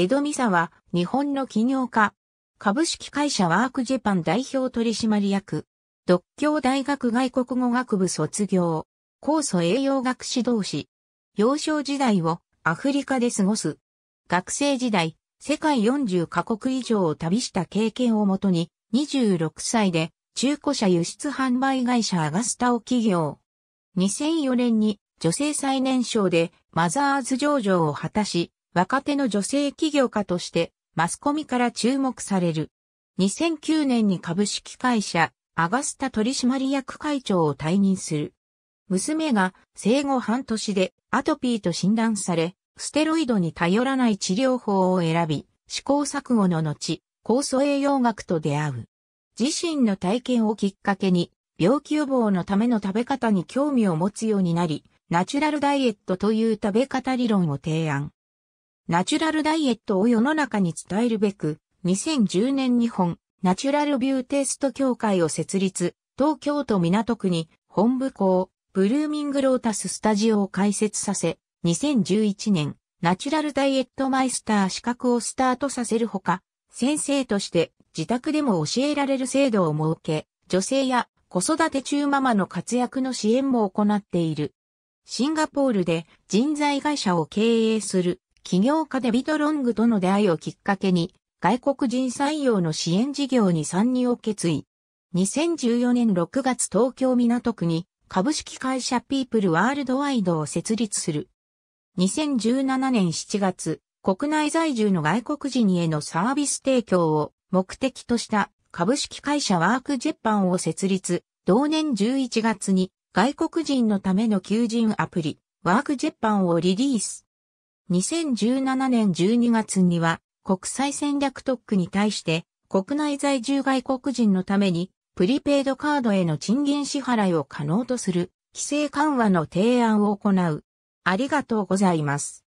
江戸美沙は、日本の起業家。株式会社ワークジャパン代表取締役。独協大学外国語学部卒業。高祖栄養学指導士。幼少時代をアフリカで過ごす。学生時代、世界40カ国以上を旅した経験をもとに、26歳で中古車輸出販売会社アガスタを起業。2004年に女性最年少でマザーズ上場を果たし、若手の女性起業家としてマスコミから注目される。2009年に株式会社アガスタ取締役会長を退任する。娘が生後半年でアトピーと診断され、ステロイドに頼らない治療法を選び、試行錯誤の後、酵素栄養学と出会う。自身の体験をきっかけに、病気予防のための食べ方に興味を持つようになり、ナチュラルダイエットという食べ方理論を提案。ナチュラルダイエットを世の中に伝えるべく、2010年日本、ナチュラルビューテスト協会を設立、東京都港区に本部校、ブルーミングロータススタジオを開設させ、2011年、ナチュラルダイエットマイスター資格をスタートさせるほか、先生として自宅でも教えられる制度を設け、女性や子育て中ママの活躍の支援も行っている。シンガポールで人材会社を経営する企業家デビド・ロングとの出会いをきっかけに、外国人採用の支援事業に参入を決意。2014年6月東京港区に株式会社ピープルワールドワイドを設立する。2017年7月、国内在住の外国人へのサービス提供を目的とした株式会社ワークジェッパンを設立。同年11月に外国人のための求人アプリワークジェッパンをリリース。2017年12月には国際戦略特区に対して国内在住外国人のためにプリペイドカードへの賃金支払いを可能とする規制緩和の提案を行う。ありがとうございます。